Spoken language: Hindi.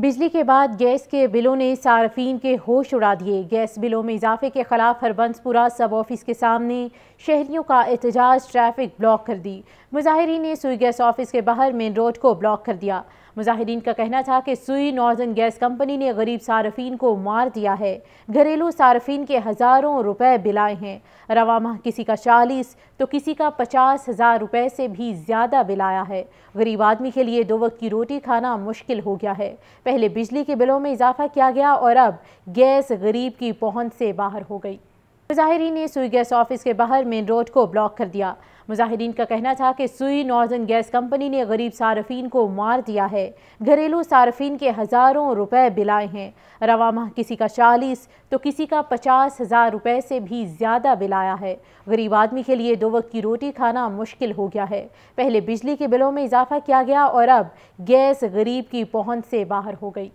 बिजली के बाद गैस के बिलों ने सार्फिन के होश उड़ा दिए गैस बिलों में इजाफे के खिलाफ हरबंसपुरा सब ऑफिस के सामने शहरियों का एहतजाज ट्रैफिक ब्लॉक कर दी मुजाहरीन ने सुई गैस ऑफिस के बाहर मेन रोड को ब्लॉक कर दिया मुजाहिदीन का कहना था कि सुई नॉर्दर्न गैस कंपनी ने गरीब सार्फिन को मार दिया है घरेलू सार्फिन के हज़ारों रुपए बिलाए हैं रवा माह किसी का चालीस तो किसी का पचास हज़ार रुपये से भी ज़्यादा बिल आया है गरीब आदमी के लिए दो वक्त की रोटी खाना मुश्किल हो गया है पहले बिजली के बिलों में इजाफा किया गया और अब गैस गरीब की पहुँच से बाहर हो गई मुजाहरीन ने सुई गैस ऑफिस के बाहर मेन रोड को ब्लॉक कर दिया मुजाहिदीन का कहना था कि सुई नॉर्दर्न गैस कंपनी ने गरीब सार्फिन को मार दिया है घरेलू सार्फिन के हज़ारों रुपए बिलाए हैं रवा माह किसी का चालीस तो किसी का पचास हज़ार रुपये से भी ज़्यादा बिल आया है गरीब आदमी के लिए दो वक्त की रोटी खाना मुश्किल हो गया है पहले बिजली के बिलों में इजाफा किया गया और अब गैस गरीब की पहुंच से बाहर हो गई